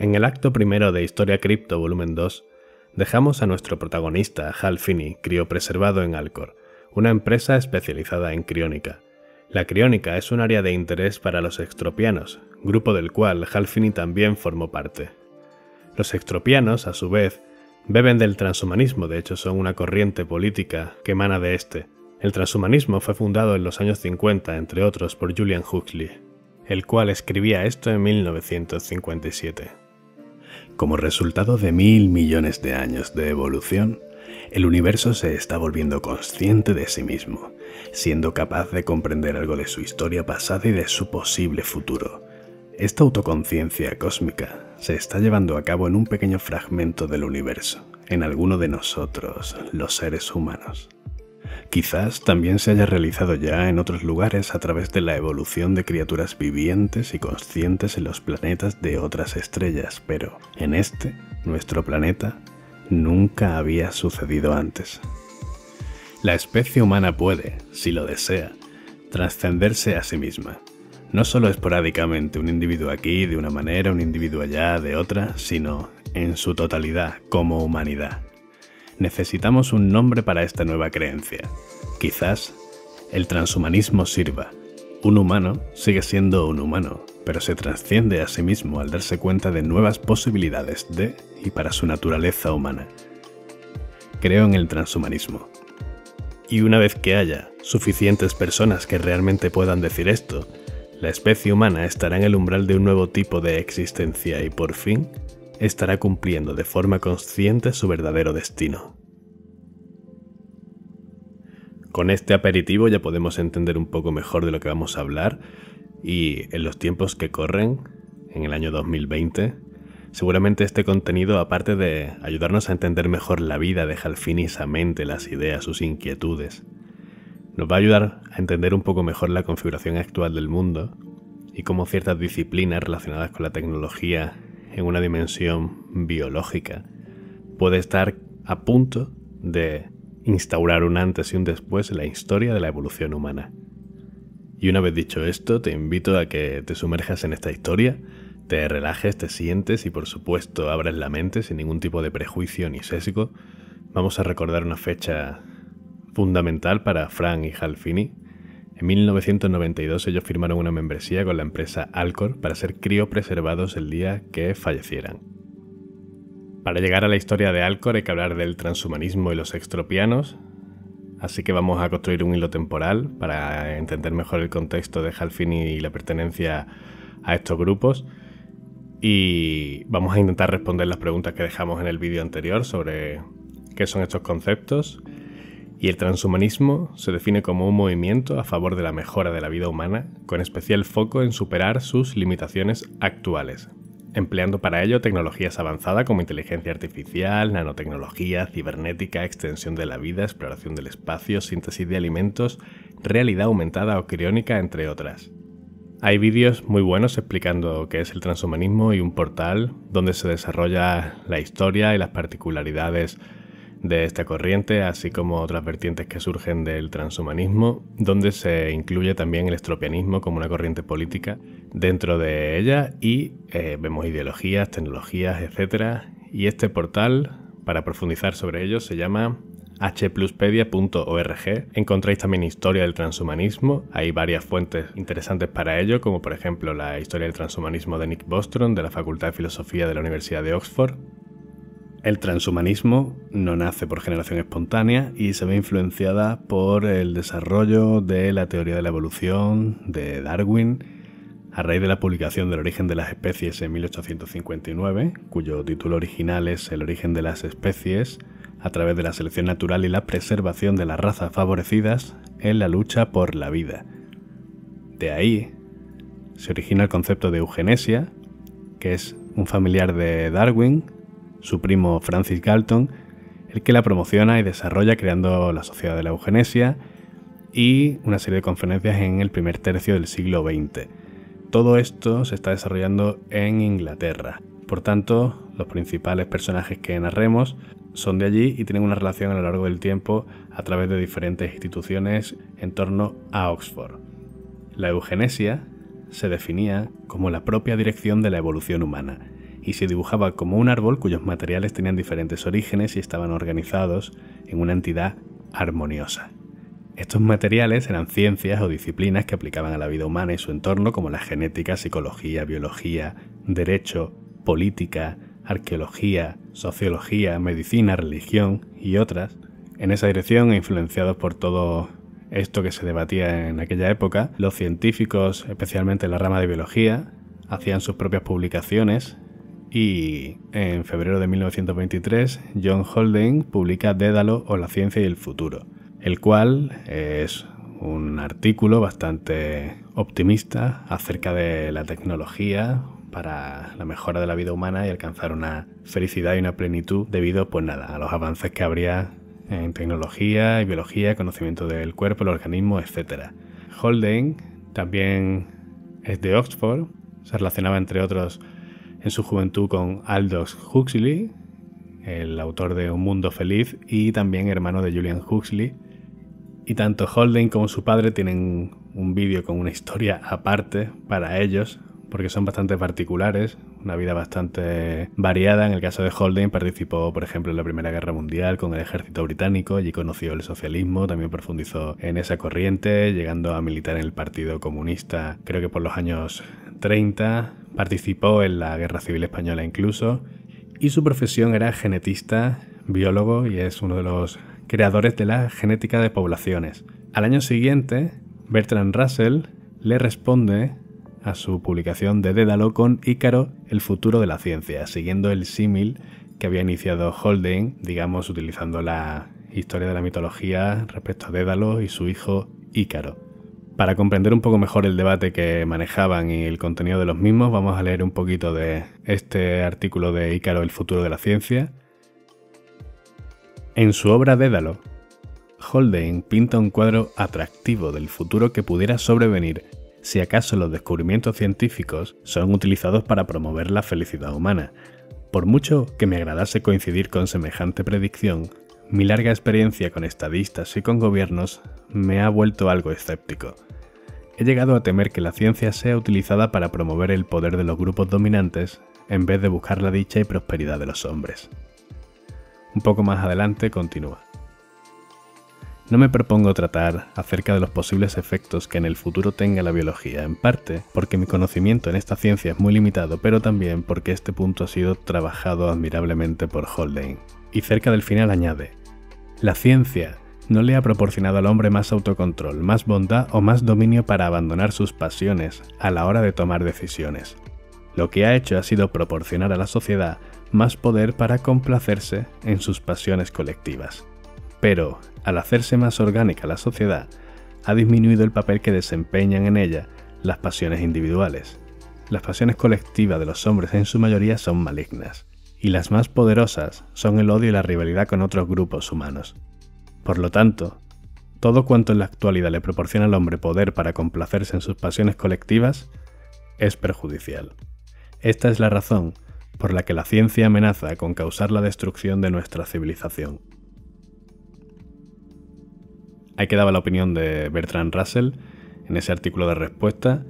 En el acto primero de Historia Cripto Volumen 2, dejamos a nuestro protagonista, Hal Finney, criopreservado en Alcor, una empresa especializada en criónica. La criónica es un área de interés para los extropianos, grupo del cual Hal Finney también formó parte. Los extropianos, a su vez, beben del transhumanismo, de hecho son una corriente política que emana de este. El transhumanismo fue fundado en los años 50, entre otros, por Julian Huxley, el cual escribía esto en 1957. Como resultado de mil millones de años de evolución, el universo se está volviendo consciente de sí mismo, siendo capaz de comprender algo de su historia pasada y de su posible futuro. Esta autoconciencia cósmica se está llevando a cabo en un pequeño fragmento del universo, en alguno de nosotros, los seres humanos. Quizás también se haya realizado ya en otros lugares a través de la evolución de criaturas vivientes y conscientes en los planetas de otras estrellas, pero en este, nuestro planeta, nunca había sucedido antes. La especie humana puede, si lo desea, trascenderse a sí misma, no solo esporádicamente un individuo aquí de una manera, un individuo allá de otra, sino en su totalidad como humanidad necesitamos un nombre para esta nueva creencia. Quizás el transhumanismo sirva. Un humano sigue siendo un humano, pero se trasciende a sí mismo al darse cuenta de nuevas posibilidades de y para su naturaleza humana. Creo en el transhumanismo. Y una vez que haya suficientes personas que realmente puedan decir esto, la especie humana estará en el umbral de un nuevo tipo de existencia y por fin estará cumpliendo de forma consciente su verdadero destino. Con este aperitivo ya podemos entender un poco mejor de lo que vamos a hablar y en los tiempos que corren, en el año 2020, seguramente este contenido, aparte de ayudarnos a entender mejor la vida, deja al fin mente las ideas, sus inquietudes, nos va a ayudar a entender un poco mejor la configuración actual del mundo y cómo ciertas disciplinas relacionadas con la tecnología en una dimensión biológica. Puede estar a punto de instaurar un antes y un después en la historia de la evolución humana. Y una vez dicho esto, te invito a que te sumerjas en esta historia, te relajes, te sientes y por supuesto abres la mente sin ningún tipo de prejuicio ni sesgo. Vamos a recordar una fecha fundamental para Frank y Halfini, en 1992 ellos firmaron una membresía con la empresa Alcor para ser criopreservados el día que fallecieran. Para llegar a la historia de Alcor hay que hablar del transhumanismo y los extropianos, así que vamos a construir un hilo temporal para entender mejor el contexto de Halfini y la pertenencia a estos grupos. Y vamos a intentar responder las preguntas que dejamos en el vídeo anterior sobre qué son estos conceptos, y el transhumanismo se define como un movimiento a favor de la mejora de la vida humana, con especial foco en superar sus limitaciones actuales, empleando para ello tecnologías avanzadas como inteligencia artificial, nanotecnología, cibernética, extensión de la vida, exploración del espacio, síntesis de alimentos, realidad aumentada o criónica, entre otras. Hay vídeos muy buenos explicando qué es el transhumanismo y un portal donde se desarrolla la historia y las particularidades de esta corriente, así como otras vertientes que surgen del transhumanismo, donde se incluye también el estropianismo como una corriente política dentro de ella y eh, vemos ideologías, tecnologías, etc. Y este portal, para profundizar sobre ello, se llama hpluspedia.org. Encontráis también historia del transhumanismo. Hay varias fuentes interesantes para ello, como por ejemplo la historia del transhumanismo de Nick Bostrom de la Facultad de Filosofía de la Universidad de Oxford, el transhumanismo no nace por generación espontánea y se ve influenciada por el desarrollo de la teoría de la evolución de Darwin a raíz de la publicación del origen de las especies en 1859, cuyo título original es El origen de las especies, a través de la selección natural y la preservación de las razas favorecidas en la lucha por la vida. De ahí se origina el concepto de eugenesia, que es un familiar de Darwin, su primo Francis Galton, el que la promociona y desarrolla creando la Sociedad de la Eugenesia y una serie de conferencias en el primer tercio del siglo XX. Todo esto se está desarrollando en Inglaterra. Por tanto, los principales personajes que narremos son de allí y tienen una relación a lo largo del tiempo a través de diferentes instituciones en torno a Oxford. La eugenesia se definía como la propia dirección de la evolución humana y se dibujaba como un árbol cuyos materiales tenían diferentes orígenes y estaban organizados en una entidad armoniosa. Estos materiales eran ciencias o disciplinas que aplicaban a la vida humana y su entorno como la genética, psicología, biología, derecho, política, arqueología, sociología, medicina, religión y otras, en esa dirección e influenciados por todo esto que se debatía en aquella época, los científicos, especialmente en la rama de biología, hacían sus propias publicaciones y en febrero de 1923, John Holden publica Dédalo o la ciencia y el futuro, el cual es un artículo bastante optimista acerca de la tecnología para la mejora de la vida humana y alcanzar una felicidad y una plenitud debido pues nada, a los avances que habría en tecnología y biología, conocimiento del cuerpo, el organismo, etc. Holden también es de Oxford, se relacionaba entre otros en su juventud con Aldous Huxley, el autor de Un Mundo Feliz y también hermano de Julian Huxley. Y tanto Holden como su padre tienen un vídeo con una historia aparte para ellos, porque son bastante particulares, una vida bastante variada. En el caso de Holden participó, por ejemplo, en la Primera Guerra Mundial con el ejército británico, allí conoció el socialismo, también profundizó en esa corriente, llegando a militar en el Partido Comunista, creo que por los años 30, participó en la Guerra Civil Española incluso, y su profesión era genetista, biólogo y es uno de los creadores de la genética de poblaciones. Al año siguiente, Bertrand Russell le responde a su publicación de Dédalo con Ícaro, el futuro de la ciencia, siguiendo el símil que había iniciado Holden, digamos, utilizando la historia de la mitología respecto a Dédalo y su hijo Ícaro. Para comprender un poco mejor el debate que manejaban y el contenido de los mismos, vamos a leer un poquito de este artículo de Ícaro, el futuro de la ciencia. En su obra Dédalo, Holden pinta un cuadro atractivo del futuro que pudiera sobrevenir si acaso los descubrimientos científicos son utilizados para promover la felicidad humana. Por mucho que me agradase coincidir con semejante predicción, mi larga experiencia con estadistas y con gobiernos me ha vuelto algo escéptico. He llegado a temer que la ciencia sea utilizada para promover el poder de los grupos dominantes en vez de buscar la dicha y prosperidad de los hombres. Un poco más adelante continúa. No me propongo tratar acerca de los posibles efectos que en el futuro tenga la biología, en parte porque mi conocimiento en esta ciencia es muy limitado, pero también porque este punto ha sido trabajado admirablemente por Haldane. Y cerca del final añade, la ciencia no le ha proporcionado al hombre más autocontrol, más bondad o más dominio para abandonar sus pasiones a la hora de tomar decisiones. Lo que ha hecho ha sido proporcionar a la sociedad más poder para complacerse en sus pasiones colectivas pero al hacerse más orgánica la sociedad, ha disminuido el papel que desempeñan en ella las pasiones individuales. Las pasiones colectivas de los hombres en su mayoría son malignas, y las más poderosas son el odio y la rivalidad con otros grupos humanos. Por lo tanto, todo cuanto en la actualidad le proporciona al hombre poder para complacerse en sus pasiones colectivas es perjudicial. Esta es la razón por la que la ciencia amenaza con causar la destrucción de nuestra civilización. Ahí quedaba la opinión de Bertrand Russell en ese artículo de respuesta.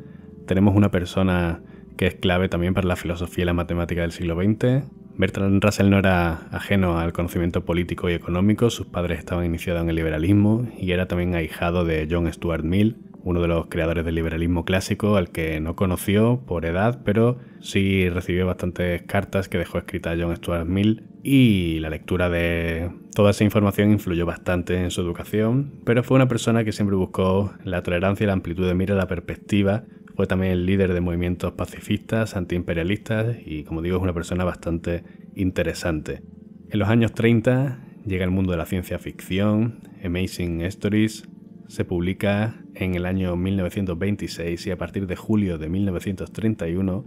Tenemos una persona que es clave también para la filosofía y la matemática del siglo XX. Bertrand Russell no era ajeno al conocimiento político y económico, sus padres estaban iniciados en el liberalismo y era también ahijado de John Stuart Mill, uno de los creadores del liberalismo clásico, al que no conoció por edad, pero sí recibió bastantes cartas que dejó escrita John Stuart Mill y la lectura de toda esa información influyó bastante en su educación, pero fue una persona que siempre buscó la tolerancia y la amplitud de mira, la perspectiva, fue también el líder de movimientos pacifistas, antiimperialistas y como digo es una persona bastante interesante. En los años 30 llega el mundo de la ciencia ficción, Amazing Stories, se publica en el año 1926 y a partir de julio de 1931,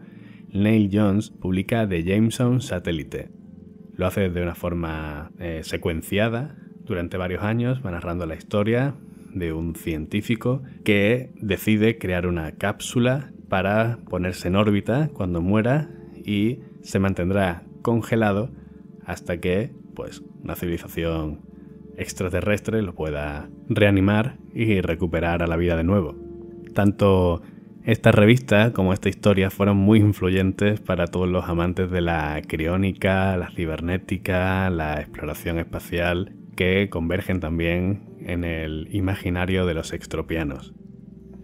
Neil Jones publica The Jameson Satellite. Lo hace de una forma eh, secuenciada durante varios años, va narrando la historia de un científico que decide crear una cápsula para ponerse en órbita cuando muera y se mantendrá congelado hasta que pues una civilización extraterrestre lo pueda reanimar y recuperar a la vida de nuevo. Tanto esta revista como esta historia fueron muy influyentes para todos los amantes de la criónica, la cibernética, la exploración espacial, que convergen también en el imaginario de los extropianos.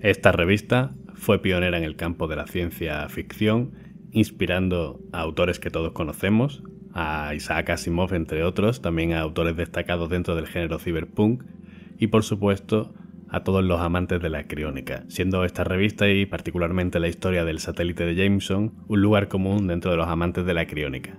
Esta revista fue pionera en el campo de la ciencia ficción, inspirando a autores que todos conocemos, a Isaac Asimov, entre otros, también a autores destacados dentro del género cyberpunk y por supuesto a todos los amantes de la criónica, siendo esta revista y particularmente la historia del satélite de Jameson un lugar común dentro de los amantes de la criónica.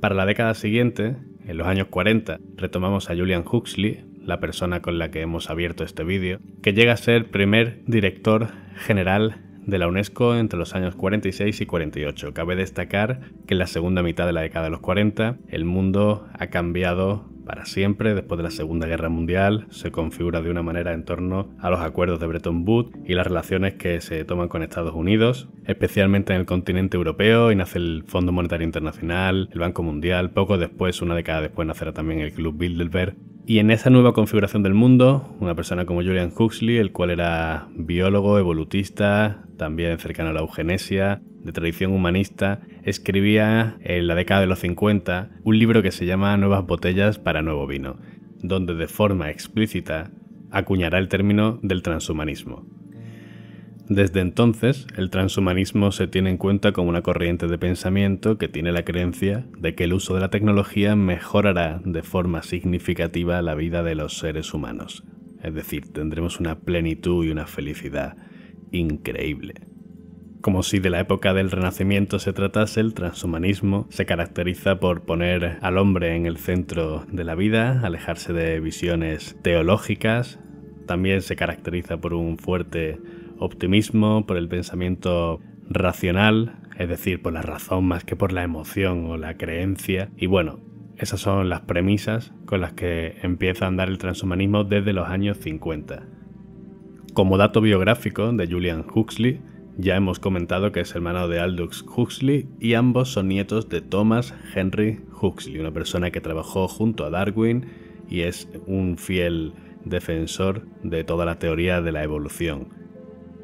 Para la década siguiente, en los años 40, retomamos a Julian Huxley, la persona con la que hemos abierto este vídeo, que llega a ser primer director general de la UNESCO entre los años 46 y 48. Cabe destacar que en la segunda mitad de la década de los 40 el mundo ha cambiado para siempre después de la Segunda Guerra Mundial, se configura de una manera en torno a los acuerdos de Bretton Woods y las relaciones que se toman con Estados Unidos, especialmente en el continente europeo, y nace el Fondo Monetario Internacional, el Banco Mundial, poco después, una década después nacerá también el Club Bilderberg, y en esa nueva configuración del mundo, una persona como Julian Huxley, el cual era biólogo, evolutista, también cercano a la eugenesia, de tradición humanista, escribía en la década de los 50 un libro que se llama Nuevas botellas para nuevo vino, donde de forma explícita acuñará el término del transhumanismo. Desde entonces, el transhumanismo se tiene en cuenta como una corriente de pensamiento que tiene la creencia de que el uso de la tecnología mejorará de forma significativa la vida de los seres humanos. Es decir, tendremos una plenitud y una felicidad increíble. Como si de la época del Renacimiento se tratase, el transhumanismo se caracteriza por poner al hombre en el centro de la vida, alejarse de visiones teológicas, también se caracteriza por un fuerte optimismo, por el pensamiento racional, es decir, por la razón más que por la emoción o la creencia. Y bueno, esas son las premisas con las que empieza a andar el transhumanismo desde los años 50. Como dato biográfico de Julian Huxley, ya hemos comentado que es hermano de Aldous Huxley y ambos son nietos de Thomas Henry Huxley, una persona que trabajó junto a Darwin y es un fiel defensor de toda la teoría de la evolución.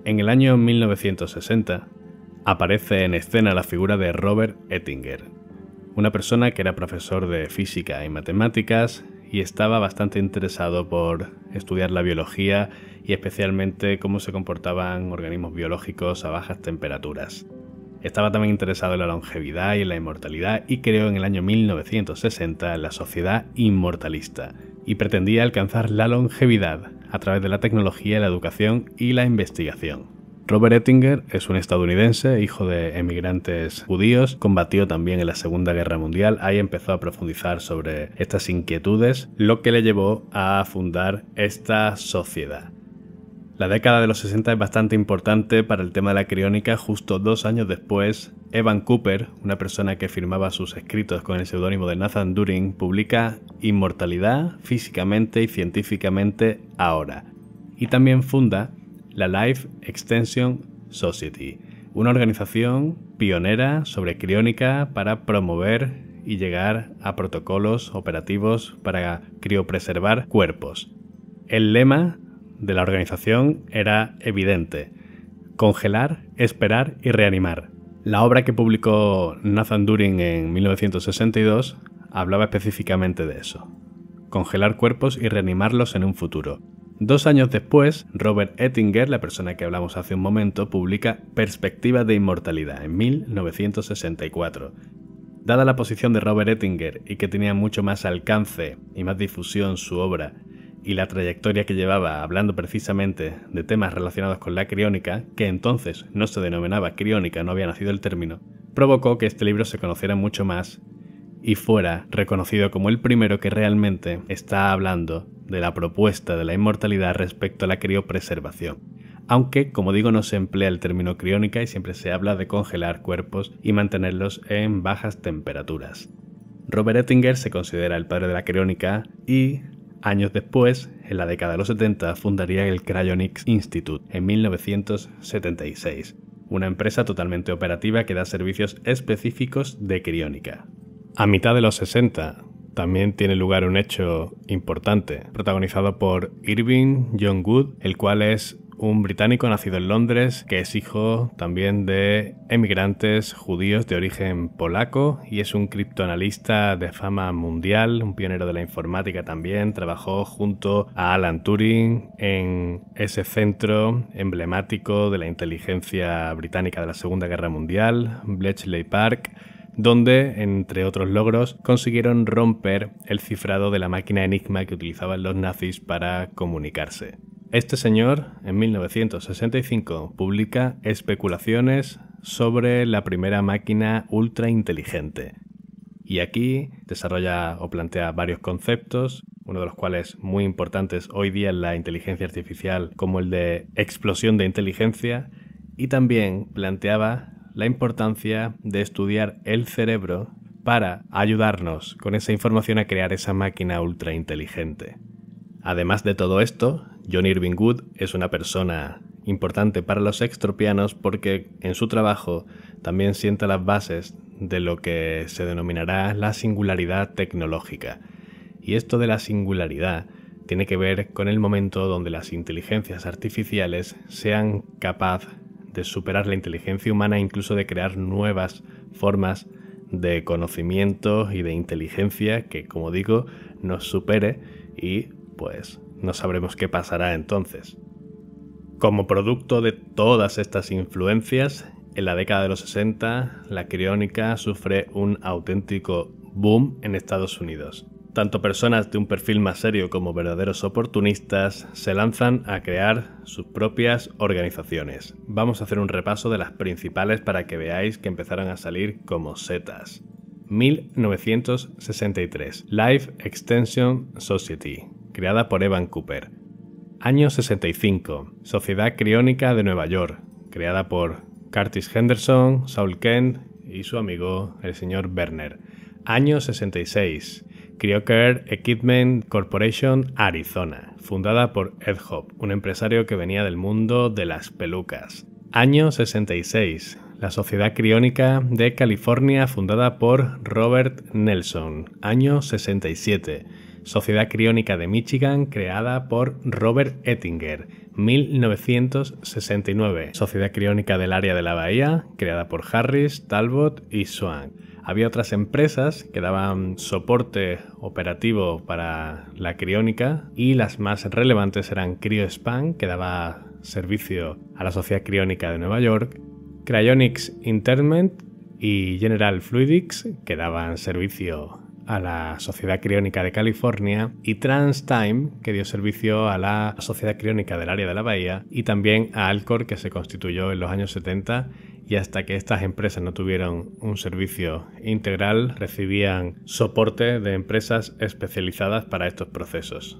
En el año 1960 aparece en escena la figura de Robert Ettinger, una persona que era profesor de física y matemáticas y estaba bastante interesado por estudiar la biología y especialmente cómo se comportaban organismos biológicos a bajas temperaturas. Estaba también interesado en la longevidad y en la inmortalidad y creó en el año 1960 la Sociedad Inmortalista y pretendía alcanzar la longevidad a través de la tecnología, la educación y la investigación. Robert Ettinger es un estadounidense, hijo de emigrantes judíos, combatió también en la Segunda Guerra Mundial, ahí empezó a profundizar sobre estas inquietudes, lo que le llevó a fundar esta sociedad. La década de los 60 es bastante importante para el tema de la criónica. Justo dos años después, Evan Cooper, una persona que firmaba sus escritos con el seudónimo de Nathan During, publica Inmortalidad físicamente y científicamente ahora. Y también funda la Life Extension Society, una organización pionera sobre criónica para promover y llegar a protocolos operativos para criopreservar cuerpos. El lema de la organización era evidente. Congelar, esperar y reanimar. La obra que publicó Nathan During en 1962 hablaba específicamente de eso. Congelar cuerpos y reanimarlos en un futuro. Dos años después, Robert Ettinger, la persona que hablamos hace un momento, publica Perspectiva de Inmortalidad en 1964. Dada la posición de Robert Ettinger y que tenía mucho más alcance y más difusión su obra y la trayectoria que llevaba hablando precisamente de temas relacionados con la criónica, que entonces no se denominaba criónica, no había nacido el término, provocó que este libro se conociera mucho más y fuera reconocido como el primero que realmente está hablando de la propuesta de la inmortalidad respecto a la criopreservación. Aunque, como digo, no se emplea el término criónica y siempre se habla de congelar cuerpos y mantenerlos en bajas temperaturas. Robert Ettinger se considera el padre de la criónica y Años después, en la década de los 70, fundaría el Cryonics Institute en 1976, una empresa totalmente operativa que da servicios específicos de criónica. A mitad de los 60, también tiene lugar un hecho importante, protagonizado por Irving John Good, el cual es un británico nacido en Londres que es hijo también de emigrantes judíos de origen polaco y es un criptoanalista de fama mundial, un pionero de la informática también. Trabajó junto a Alan Turing en ese centro emblemático de la inteligencia británica de la Segunda Guerra Mundial, Bletchley Park donde, entre otros logros, consiguieron romper el cifrado de la máquina Enigma que utilizaban los nazis para comunicarse. Este señor, en 1965, publica Especulaciones sobre la primera máquina ultra inteligente. Y aquí desarrolla o plantea varios conceptos, uno de los cuales muy importantes hoy día en la inteligencia artificial, como el de explosión de inteligencia, y también planteaba la importancia de estudiar el cerebro para ayudarnos con esa información a crear esa máquina ultra inteligente. Además de todo esto, John Irving Wood es una persona importante para los extropianos porque en su trabajo también sienta las bases de lo que se denominará la singularidad tecnológica. Y esto de la singularidad tiene que ver con el momento donde las inteligencias artificiales sean capaces de superar la inteligencia humana e incluso de crear nuevas formas de conocimiento y de inteligencia que, como digo, nos supere y pues no sabremos qué pasará entonces. Como producto de todas estas influencias, en la década de los 60, la criónica sufre un auténtico boom en Estados Unidos. Tanto personas de un perfil más serio como verdaderos oportunistas se lanzan a crear sus propias organizaciones. Vamos a hacer un repaso de las principales para que veáis que empezaron a salir como setas. 1963, Life Extension Society, creada por Evan Cooper. Año 65, Sociedad Criónica de Nueva York, creada por Curtis Henderson, Saul Kent y su amigo el señor Werner. Año 66, Criocare Equipment Corporation, Arizona, fundada por Ed Hop, un empresario que venía del mundo de las pelucas. Año 66, la Sociedad Criónica de California, fundada por Robert Nelson. Año 67, sociedad criónica de Michigan creada por Robert Ettinger, 1969, sociedad criónica del área de la bahía creada por Harris, Talbot y Swan. Había otras empresas que daban soporte operativo para la criónica y las más relevantes eran CryoSpan, que daba servicio a la Sociedad Criónica de Nueva York, Cryonics Internment y General Fluidics, que daban servicio a la Sociedad Criónica de California y TransTime, que dio servicio a la Sociedad Criónica del área de la Bahía y también a Alcor, que se constituyó en los años 70 y hasta que estas empresas no tuvieron un servicio integral recibían soporte de empresas especializadas para estos procesos.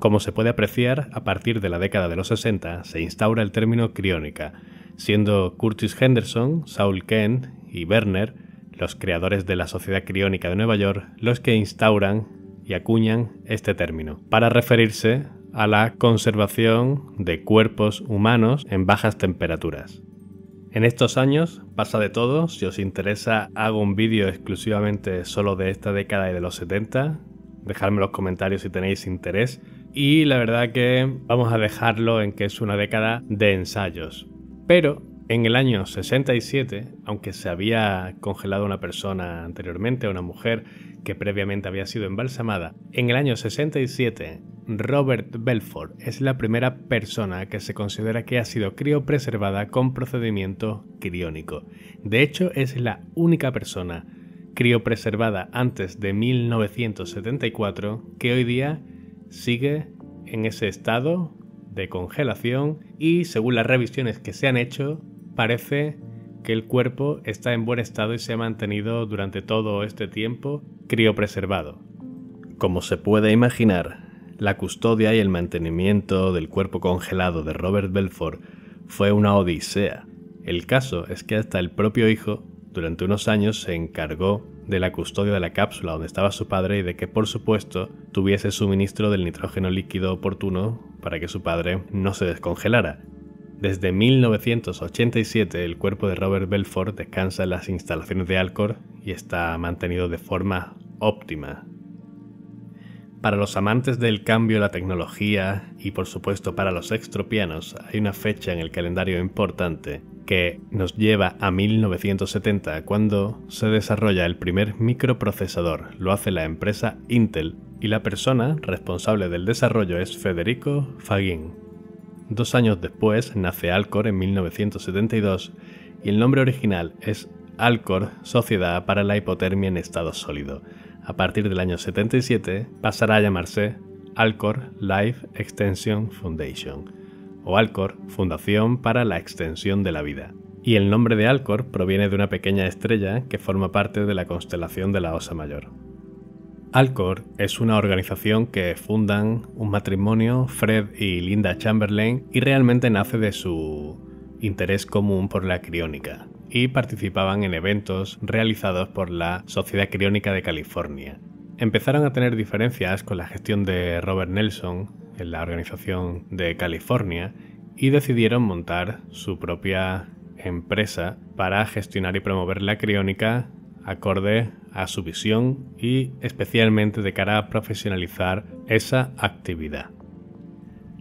Como se puede apreciar, a partir de la década de los 60 se instaura el término criónica, siendo Curtis Henderson, Saul Kent y Werner los creadores de la Sociedad Criónica de Nueva York, los que instauran y acuñan este término, para referirse a la conservación de cuerpos humanos en bajas temperaturas. En estos años pasa de todo, si os interesa hago un vídeo exclusivamente solo de esta década y de los 70, dejadme los comentarios si tenéis interés y la verdad que vamos a dejarlo en que es una década de ensayos. Pero en el año 67, aunque se había congelado una persona anteriormente, una mujer que previamente había sido embalsamada, en el año 67 Robert Belford es la primera persona que se considera que ha sido criopreservada con procedimiento criónico. De hecho, es la única persona criopreservada antes de 1974 que hoy día sigue en ese estado de congelación y según las revisiones que se han hecho parece que el cuerpo está en buen estado y se ha mantenido durante todo este tiempo criopreservado. Como se puede imaginar, la custodia y el mantenimiento del cuerpo congelado de Robert Belfort fue una odisea. El caso es que hasta el propio hijo, durante unos años, se encargó de la custodia de la cápsula donde estaba su padre y de que, por supuesto, tuviese suministro del nitrógeno líquido oportuno para que su padre no se descongelara. Desde 1987 el cuerpo de Robert Belfort descansa en las instalaciones de Alcor y está mantenido de forma óptima. Para los amantes del cambio, la tecnología y por supuesto para los extropianos hay una fecha en el calendario importante que nos lleva a 1970 cuando se desarrolla el primer microprocesador. Lo hace la empresa Intel y la persona responsable del desarrollo es Federico Fagin. Dos años después nace Alcor en 1972 y el nombre original es Alcor Sociedad para la Hipotermia en Estado Sólido. A partir del año 77 pasará a llamarse Alcor Life Extension Foundation o Alcor Fundación para la Extensión de la Vida. Y el nombre de Alcor proviene de una pequeña estrella que forma parte de la constelación de la Osa Mayor. Alcor es una organización que fundan un matrimonio, Fred y Linda Chamberlain, y realmente nace de su interés común por la criónica, y participaban en eventos realizados por la Sociedad Criónica de California. Empezaron a tener diferencias con la gestión de Robert Nelson en la organización de California y decidieron montar su propia empresa para gestionar y promover la criónica acorde a su visión y especialmente de cara a profesionalizar esa actividad.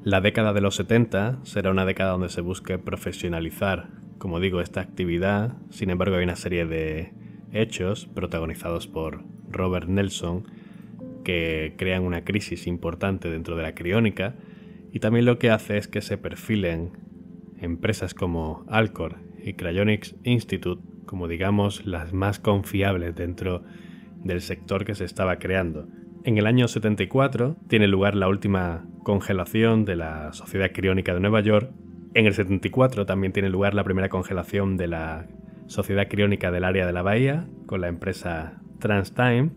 La década de los 70 será una década donde se busque profesionalizar, como digo, esta actividad, sin embargo hay una serie de hechos protagonizados por Robert Nelson que crean una crisis importante dentro de la criónica y también lo que hace es que se perfilen empresas como Alcor y Cryonics Institute como digamos las más confiables dentro del sector que se estaba creando. En el año 74 tiene lugar la última congelación de la Sociedad Criónica de Nueva York. En el 74 también tiene lugar la primera congelación de la Sociedad Criónica del Área de la Bahía con la empresa TransTime.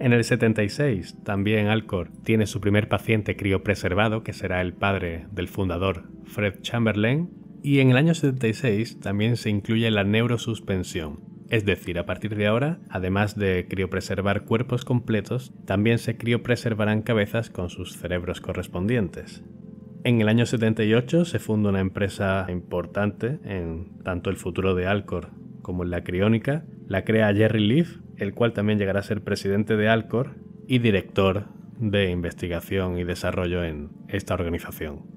En el 76 también Alcor tiene su primer paciente criopreservado, que será el padre del fundador Fred Chamberlain. Y en el año 76 también se incluye la neurosuspensión. Es decir, a partir de ahora, además de criopreservar cuerpos completos, también se criopreservarán cabezas con sus cerebros correspondientes. En el año 78 se funda una empresa importante en tanto el futuro de Alcor como en la criónica. La crea Jerry Leaf, el cual también llegará a ser presidente de Alcor y director de investigación y desarrollo en esta organización.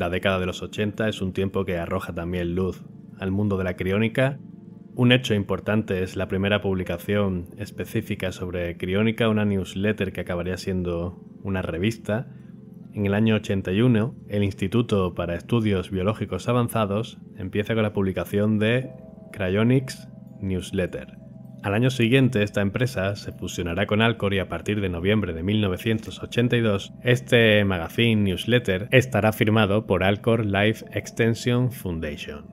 La década de los 80 es un tiempo que arroja también luz al mundo de la criónica. Un hecho importante es la primera publicación específica sobre criónica, una newsletter que acabaría siendo una revista. En el año 81, el Instituto para Estudios Biológicos Avanzados empieza con la publicación de Cryonics Newsletter, al año siguiente esta empresa se fusionará con Alcor y a partir de noviembre de 1982 este magazine newsletter estará firmado por Alcor Life Extension Foundation.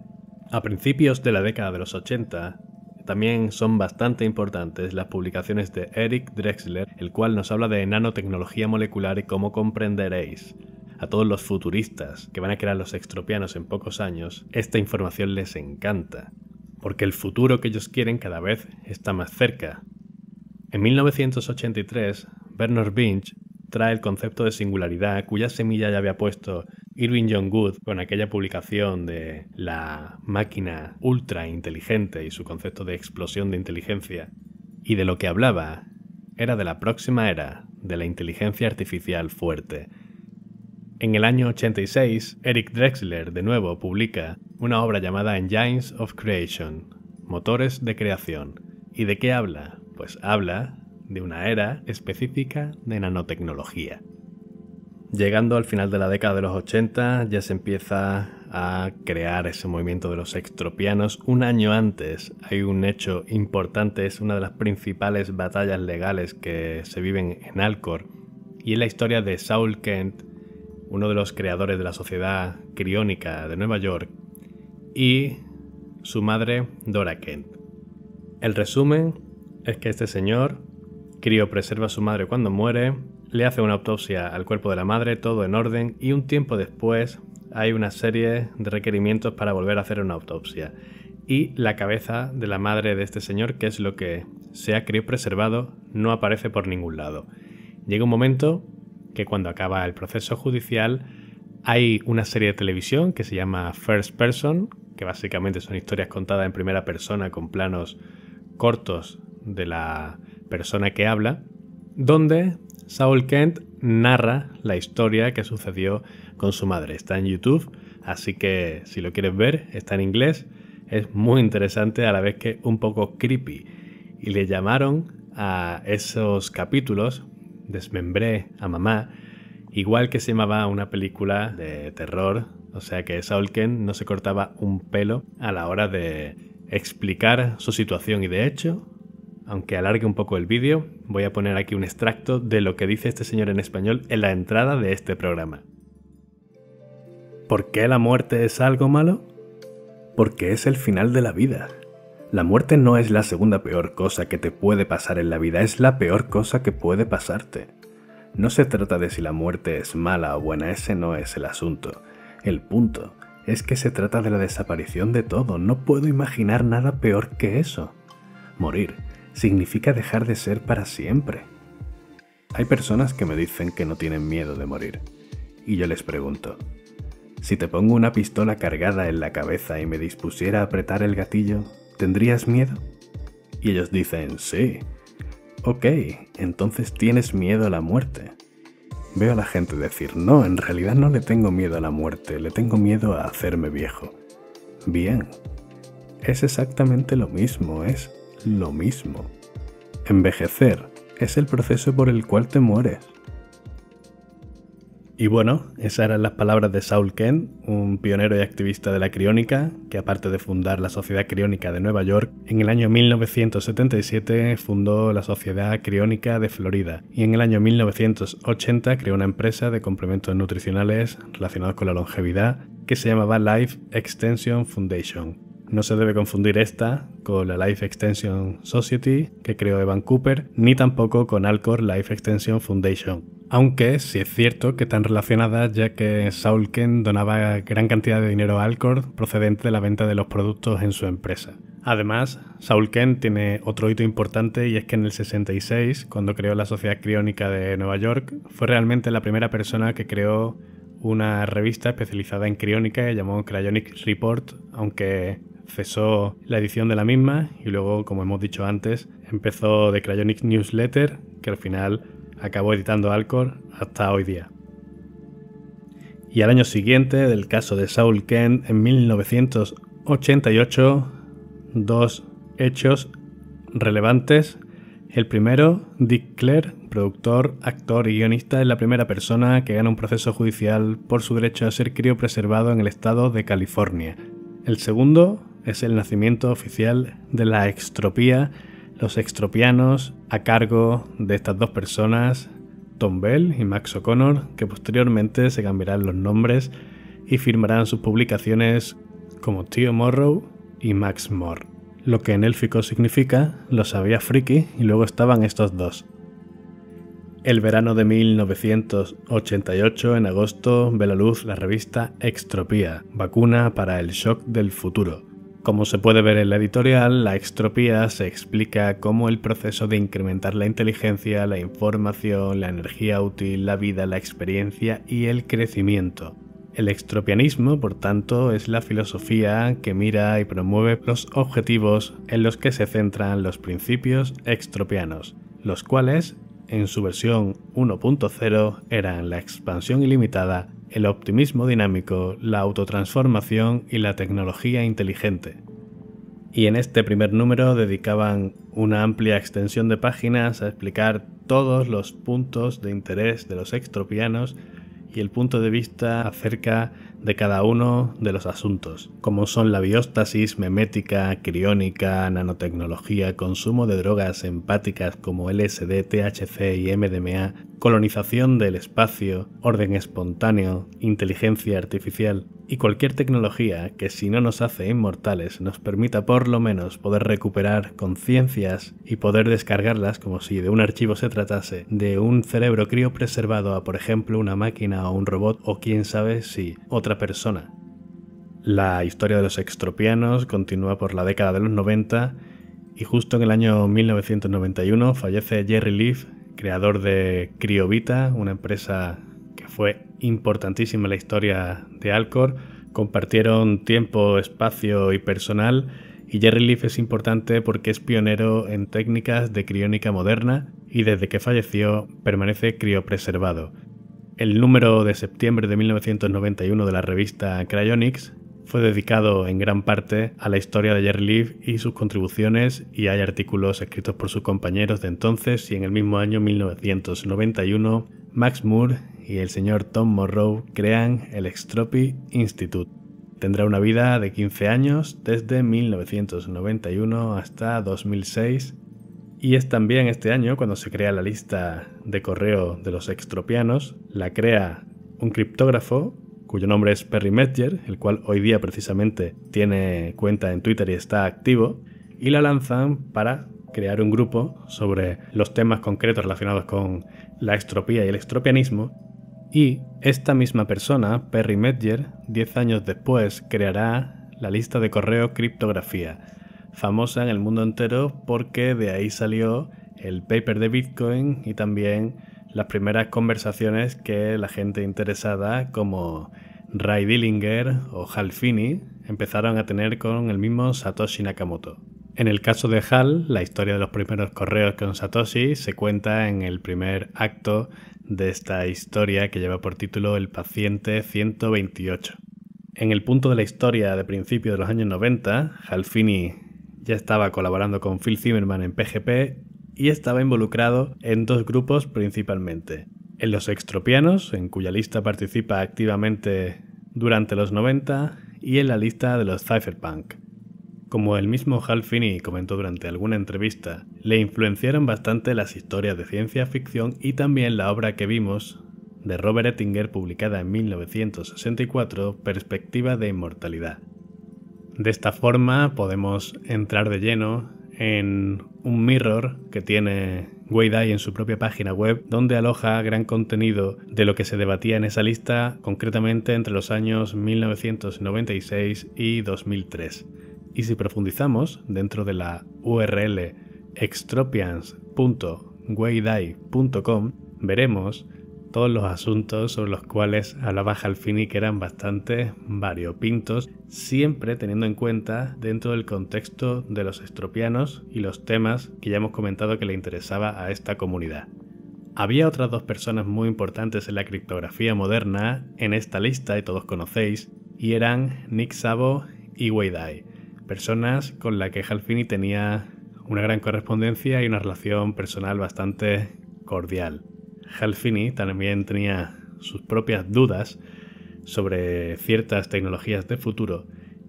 A principios de la década de los 80, también son bastante importantes las publicaciones de Eric Drexler, el cual nos habla de nanotecnología molecular y cómo comprenderéis a todos los futuristas que van a crear los extropianos en pocos años, esta información les encanta porque el futuro que ellos quieren cada vez está más cerca. En 1983, Bernard Binch trae el concepto de singularidad cuya semilla ya había puesto Irving John Good con aquella publicación de la máquina ultra inteligente y su concepto de explosión de inteligencia. Y de lo que hablaba era de la próxima era de la inteligencia artificial fuerte. En el año 86, Eric Drexler de nuevo publica una obra llamada Engines of Creation, Motores de Creación. ¿Y de qué habla? Pues habla de una era específica de nanotecnología. Llegando al final de la década de los 80 ya se empieza a crear ese movimiento de los extropianos. Un año antes hay un hecho importante, es una de las principales batallas legales que se viven en Alcor y es la historia de Saul Kent, uno de los creadores de la sociedad criónica de Nueva York, y su madre Dora Kent. El resumen es que este señor, crío preserva a su madre cuando muere, le hace una autopsia al cuerpo de la madre, todo en orden, y un tiempo después hay una serie de requerimientos para volver a hacer una autopsia. Y la cabeza de la madre de este señor, que es lo que se ha preservado no aparece por ningún lado. Llega un momento que cuando acaba el proceso judicial hay una serie de televisión que se llama First Person, que básicamente son historias contadas en primera persona con planos cortos de la persona que habla, donde Saul Kent narra la historia que sucedió con su madre. Está en YouTube, así que si lo quieres ver, está en inglés. Es muy interesante a la vez que un poco creepy. Y le llamaron a esos capítulos, Desmembré a mamá, igual que se llamaba una película de terror o sea que Saul no se cortaba un pelo a la hora de explicar su situación y de hecho, aunque alargue un poco el vídeo, voy a poner aquí un extracto de lo que dice este señor en español en la entrada de este programa. ¿Por qué la muerte es algo malo? Porque es el final de la vida. La muerte no es la segunda peor cosa que te puede pasar en la vida, es la peor cosa que puede pasarte. No se trata de si la muerte es mala o buena, ese no es el asunto. El punto es que se trata de la desaparición de todo, no puedo imaginar nada peor que eso. Morir significa dejar de ser para siempre. Hay personas que me dicen que no tienen miedo de morir, y yo les pregunto, si te pongo una pistola cargada en la cabeza y me dispusiera a apretar el gatillo, ¿tendrías miedo? Y ellos dicen, sí. Ok, entonces tienes miedo a la muerte. Veo a la gente decir, no, en realidad no le tengo miedo a la muerte, le tengo miedo a hacerme viejo. Bien, es exactamente lo mismo, es lo mismo. Envejecer es el proceso por el cual te mueres. Y bueno, esas eran las palabras de Saul Kent, un pionero y activista de la criónica, que aparte de fundar la Sociedad Criónica de Nueva York, en el año 1977 fundó la Sociedad Criónica de Florida y en el año 1980 creó una empresa de complementos nutricionales relacionados con la longevidad que se llamaba Life Extension Foundation. No se debe confundir esta con la Life Extension Society que creó Evan Cooper, ni tampoco con Alcor Life Extension Foundation, aunque sí es cierto que están relacionadas ya que Saul Ken donaba gran cantidad de dinero a Alcor procedente de la venta de los productos en su empresa. Además, Saul Ken tiene otro hito importante y es que en el 66, cuando creó la Sociedad Criónica de Nueva York, fue realmente la primera persona que creó una revista especializada en criónica que llamó Cryonic Report, aunque cesó la edición de la misma y luego, como hemos dicho antes, empezó The Cryonic Newsletter, que al final acabó editando Alcor hasta hoy día. Y al año siguiente, del caso de Saul Kent en 1988, dos hechos relevantes. El primero, Dick Clair, productor, actor y guionista, es la primera persona que gana un proceso judicial por su derecho a ser preservado en el estado de California. El segundo es el nacimiento oficial de la extropía los extropianos a cargo de estas dos personas, Tom Bell y Max O'Connor, que posteriormente se cambiarán los nombres y firmarán sus publicaciones como Tío Morrow y Max Moore, lo que en élfico significa lo sabía friki y luego estaban estos dos. El verano de 1988, en agosto, ve la luz la revista Extropía, vacuna para el shock del futuro, como se puede ver en la editorial, la extropía se explica como el proceso de incrementar la inteligencia, la información, la energía útil, la vida, la experiencia y el crecimiento. El extropianismo, por tanto, es la filosofía que mira y promueve los objetivos en los que se centran los principios extropianos, los cuales en su versión 1.0 eran la expansión ilimitada, el optimismo dinámico, la autotransformación y la tecnología inteligente. Y en este primer número dedicaban una amplia extensión de páginas a explicar todos los puntos de interés de los extropianos y el punto de vista acerca de cada uno de los asuntos, como son la bióstasis, memética, criónica, nanotecnología, consumo de drogas empáticas como LSD, THC y MDMA, colonización del espacio, orden espontáneo, inteligencia artificial y cualquier tecnología que si no nos hace inmortales nos permita por lo menos poder recuperar conciencias y poder descargarlas como si de un archivo se tratase, de un cerebro crío preservado a por ejemplo una máquina o un robot o quién sabe si persona. La historia de los extropianos continúa por la década de los 90 y justo en el año 1991 fallece Jerry Leaf, creador de Criovita, una empresa que fue importantísima en la historia de Alcor. Compartieron tiempo, espacio y personal y Jerry Leaf es importante porque es pionero en técnicas de criónica moderna y desde que falleció permanece criopreservado. El número de septiembre de 1991 de la revista Cryonics fue dedicado en gran parte a la historia de Jerry Leaf y sus contribuciones y hay artículos escritos por sus compañeros de entonces y en el mismo año 1991 Max Moore y el señor Tom Morrow crean el extropy Institute. Tendrá una vida de 15 años desde 1991 hasta 2006 y es también este año cuando se crea la lista de correo de los extropianos, la crea un criptógrafo cuyo nombre es Perry metzger el cual hoy día precisamente tiene cuenta en Twitter y está activo, y la lanzan para crear un grupo sobre los temas concretos relacionados con la extropía y el extropianismo, y esta misma persona, Perry metzger 10 años después creará la lista de correo criptografía, famosa en el mundo entero porque de ahí salió el paper de Bitcoin y también las primeras conversaciones que la gente interesada como Ray Dillinger o Hal Finney empezaron a tener con el mismo Satoshi Nakamoto. En el caso de Hal, la historia de los primeros correos con Satoshi se cuenta en el primer acto de esta historia que lleva por título El paciente 128. En el punto de la historia de principios de los años 90, Hal Finney ya estaba colaborando con Phil Zimmerman en PGP y estaba involucrado en dos grupos principalmente. En los extropianos, en cuya lista participa activamente durante los 90, y en la lista de los cypherpunk. Como el mismo Hal Finney comentó durante alguna entrevista, le influenciaron bastante las historias de ciencia ficción y también la obra que vimos de Robert Ettinger publicada en 1964, Perspectiva de Inmortalidad. De esta forma podemos entrar de lleno en un mirror que tiene Weidai en su propia página web, donde aloja gran contenido de lo que se debatía en esa lista, concretamente entre los años 1996 y 2003. Y si profundizamos dentro de la URL extropians.weidai.com, veremos todos los asuntos sobre los cuales hablaba Halfini, que eran bastante variopintos, siempre teniendo en cuenta dentro del contexto de los estropianos y los temas que ya hemos comentado que le interesaba a esta comunidad. Había otras dos personas muy importantes en la criptografía moderna en esta lista y todos conocéis, y eran Nick Savo y Wei Dai, personas con las que Halfini tenía una gran correspondencia y una relación personal bastante cordial. Halfini también tenía sus propias dudas sobre ciertas tecnologías de futuro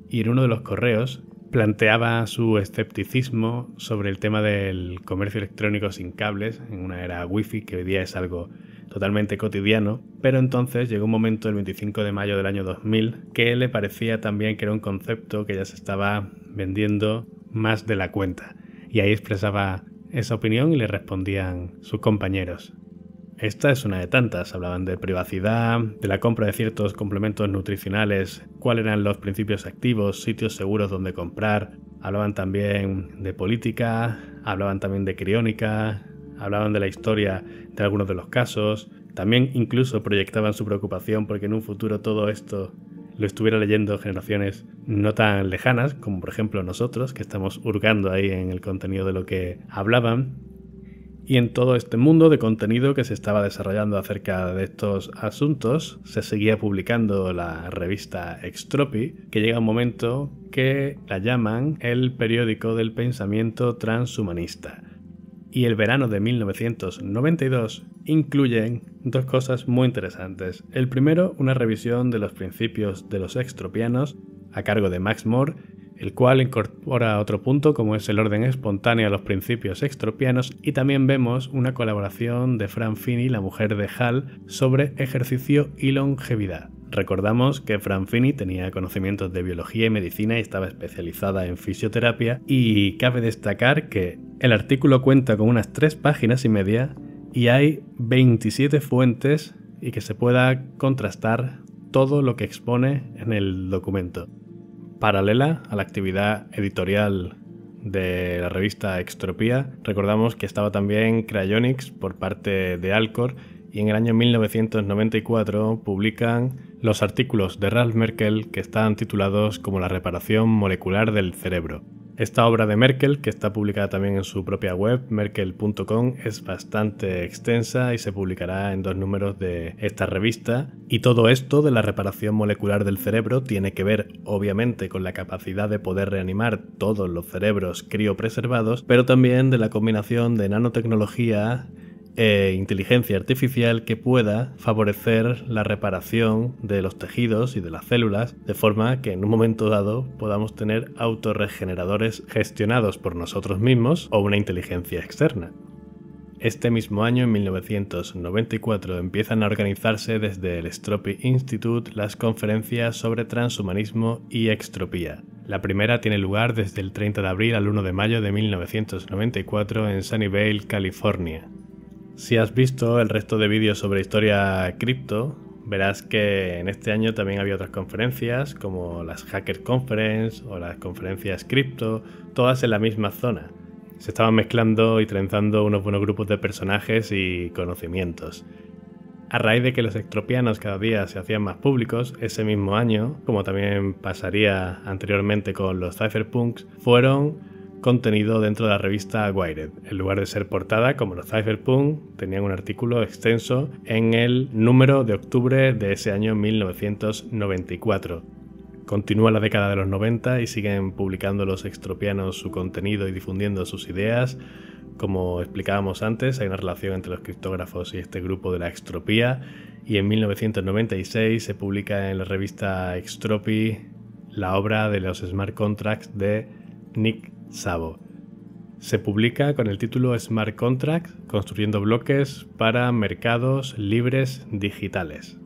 y en uno de los correos planteaba su escepticismo sobre el tema del comercio electrónico sin cables en una era wifi que hoy día es algo totalmente cotidiano, pero entonces llegó un momento el 25 de mayo del año 2000 que le parecía también que era un concepto que ya se estaba vendiendo más de la cuenta y ahí expresaba esa opinión y le respondían sus compañeros. Esta es una de tantas. Hablaban de privacidad, de la compra de ciertos complementos nutricionales, cuáles eran los principios activos, sitios seguros donde comprar. Hablaban también de política, hablaban también de criónica, hablaban de la historia de algunos de los casos. También incluso proyectaban su preocupación porque en un futuro todo esto lo estuviera leyendo generaciones no tan lejanas, como por ejemplo nosotros, que estamos hurgando ahí en el contenido de lo que hablaban y en todo este mundo de contenido que se estaba desarrollando acerca de estos asuntos, se seguía publicando la revista Extropi, que llega un momento que la llaman el periódico del pensamiento transhumanista. Y el verano de 1992 incluyen dos cosas muy interesantes. El primero, una revisión de los principios de los extropianos a cargo de Max Moore el cual incorpora otro punto como es el orden espontáneo a los principios extropianos y también vemos una colaboración de Fran Fini, la mujer de Hall, sobre ejercicio y longevidad. Recordamos que Fran Fini tenía conocimientos de biología y medicina y estaba especializada en fisioterapia y cabe destacar que el artículo cuenta con unas tres páginas y media y hay 27 fuentes y que se pueda contrastar todo lo que expone en el documento. Paralela a la actividad editorial de la revista Extropía, recordamos que estaba también Cryonics por parte de Alcor y en el año 1994 publican los artículos de Ralph Merkel que están titulados como la reparación molecular del cerebro. Esta obra de Merkel, que está publicada también en su propia web, merkel.com, es bastante extensa y se publicará en dos números de esta revista. Y todo esto de la reparación molecular del cerebro tiene que ver, obviamente, con la capacidad de poder reanimar todos los cerebros criopreservados, pero también de la combinación de nanotecnología, e inteligencia artificial que pueda favorecer la reparación de los tejidos y de las células, de forma que en un momento dado podamos tener autorregeneradores gestionados por nosotros mismos o una inteligencia externa. Este mismo año, en 1994, empiezan a organizarse desde el Stropy Institute las conferencias sobre transhumanismo y extropía. La primera tiene lugar desde el 30 de abril al 1 de mayo de 1994 en Sunnyvale, California. Si has visto el resto de vídeos sobre historia cripto, verás que en este año también había otras conferencias como las Hacker Conference o las conferencias cripto, todas en la misma zona. Se estaban mezclando y trenzando unos buenos grupos de personajes y conocimientos. A raíz de que los extropianos cada día se hacían más públicos, ese mismo año, como también pasaría anteriormente con los cypherpunks, fueron contenido dentro de la revista Wired. En lugar de ser portada, como los Cypherpunk, tenían un artículo extenso en el número de octubre de ese año 1994. Continúa la década de los 90 y siguen publicando los extropianos su contenido y difundiendo sus ideas. Como explicábamos antes, hay una relación entre los criptógrafos y este grupo de la extropía y en 1996 se publica en la revista Extropy la obra de los smart contracts de Nick Sabo. Se publica con el título Smart Contracts, construyendo bloques para mercados libres digitales.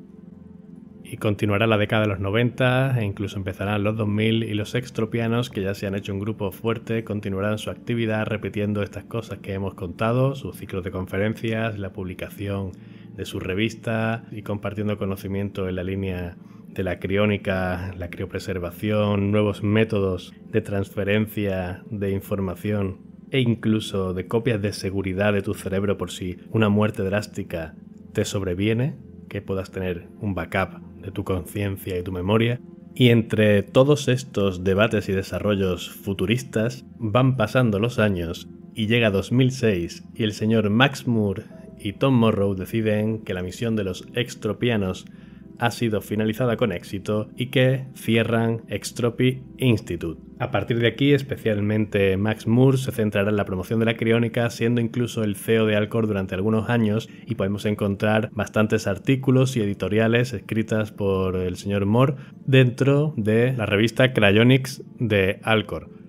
Y continuará la década de los 90 e incluso empezarán los 2000 y los extropianos, que ya se han hecho un grupo fuerte, continuarán su actividad repitiendo estas cosas que hemos contado, sus ciclos de conferencias, la publicación de su revista y compartiendo conocimiento en la línea de la criónica, la criopreservación, nuevos métodos de transferencia de información e incluso de copias de seguridad de tu cerebro por si una muerte drástica te sobreviene, que puedas tener un backup de tu conciencia y tu memoria. Y entre todos estos debates y desarrollos futuristas van pasando los años y llega 2006 y el señor Max Moore y Tom Morrow deciden que la misión de los extropianos ha sido finalizada con éxito y que cierran Extropy Institute. A partir de aquí, especialmente Max Moore se centrará en la promoción de la criónica, siendo incluso el CEO de Alcor durante algunos años y podemos encontrar bastantes artículos y editoriales escritas por el señor Moore dentro de la revista Cryonics de Alcor.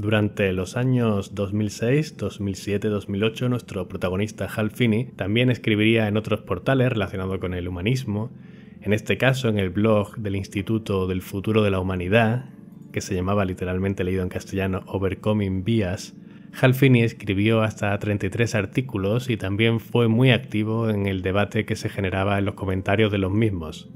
Durante los años 2006, 2007, 2008, nuestro protagonista Hal Finney también escribiría en otros portales relacionados con el humanismo, en este caso en el blog del Instituto del Futuro de la Humanidad, que se llamaba literalmente leído en castellano Overcoming Bias, Hal Finney escribió hasta 33 artículos y también fue muy activo en el debate que se generaba en los comentarios de los mismos.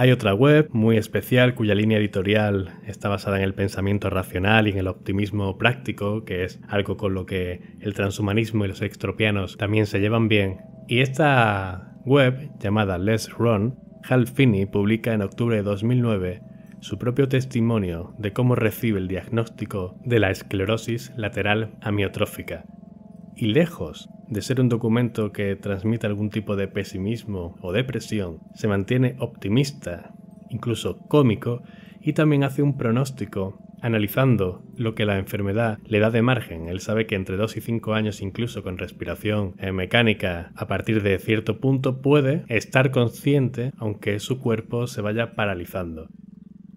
Hay otra web muy especial cuya línea editorial está basada en el pensamiento racional y en el optimismo práctico, que es algo con lo que el transhumanismo y los extropianos también se llevan bien. Y esta web, llamada Les Run, Hal Finney publica en octubre de 2009 su propio testimonio de cómo recibe el diagnóstico de la esclerosis lateral amiotrófica, y lejos de ser un documento que transmite algún tipo de pesimismo o depresión, se mantiene optimista, incluso cómico, y también hace un pronóstico analizando lo que la enfermedad le da de margen. Él sabe que entre 2 y 5 años, incluso con respiración eh, mecánica, a partir de cierto punto puede estar consciente aunque su cuerpo se vaya paralizando.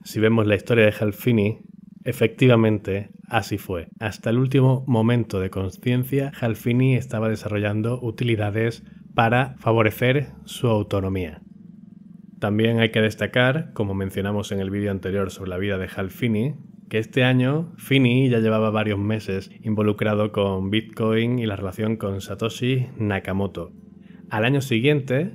Si vemos la historia de Halfini, Efectivamente, así fue. Hasta el último momento de conciencia, Halfini estaba desarrollando utilidades para favorecer su autonomía. También hay que destacar, como mencionamos en el vídeo anterior sobre la vida de Hal que este año Finney ya llevaba varios meses involucrado con Bitcoin y la relación con Satoshi Nakamoto. Al año siguiente,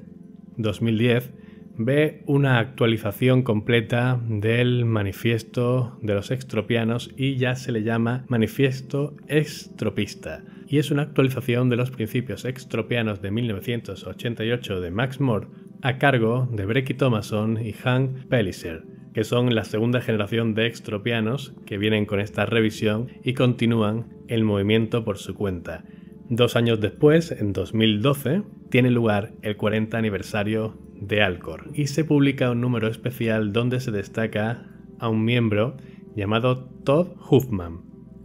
2010, ve una actualización completa del manifiesto de los extropianos y ya se le llama manifiesto extropista. Y es una actualización de los principios extropianos de 1988 de Max Moore a cargo de Brecky Thomason y Hank Pelliser, que son la segunda generación de extropianos que vienen con esta revisión y continúan el movimiento por su cuenta. Dos años después, en 2012, tiene lugar el 40 aniversario de Alcor y se publica un número especial donde se destaca a un miembro llamado Todd Huffman.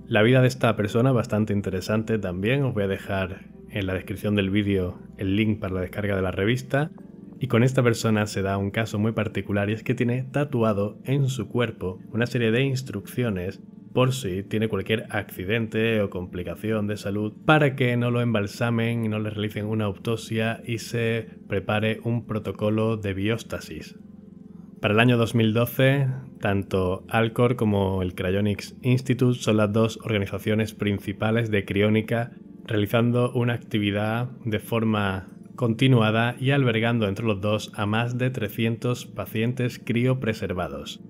La vida de esta persona bastante interesante también, os voy a dejar en la descripción del vídeo el link para la descarga de la revista. Y con esta persona se da un caso muy particular y es que tiene tatuado en su cuerpo una serie de instrucciones por si tiene cualquier accidente o complicación de salud, para que no lo embalsamen y no le realicen una autopsia y se prepare un protocolo de bióstasis. Para el año 2012, tanto Alcor como el Cryonics Institute son las dos organizaciones principales de criónica realizando una actividad de forma continuada y albergando entre los dos a más de 300 pacientes criopreservados.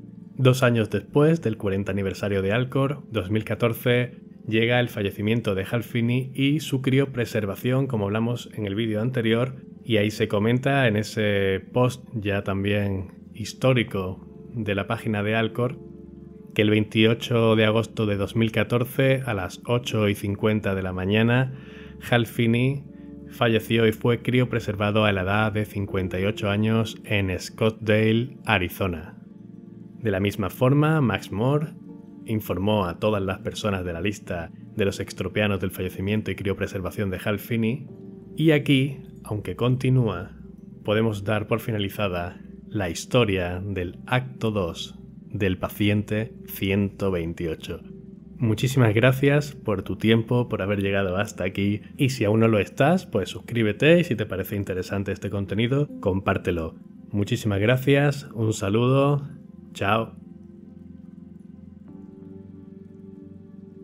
Dos años después del 40 aniversario de Alcor, 2014, llega el fallecimiento de Halfini y su criopreservación, como hablamos en el vídeo anterior, y ahí se comenta en ese post ya también histórico de la página de Alcor que el 28 de agosto de 2014, a las 8 y 50 de la mañana, Halfini falleció y fue criopreservado a la edad de 58 años en Scottsdale, Arizona. De la misma forma, Max Moore informó a todas las personas de la lista de los extropianos del fallecimiento y criopreservación de Halfini, y aquí, aunque continúa, podemos dar por finalizada la historia del acto 2 del paciente 128. Muchísimas gracias por tu tiempo, por haber llegado hasta aquí. Y si aún no lo estás, pues suscríbete y si te parece interesante este contenido, compártelo. Muchísimas gracias, un saludo Chao.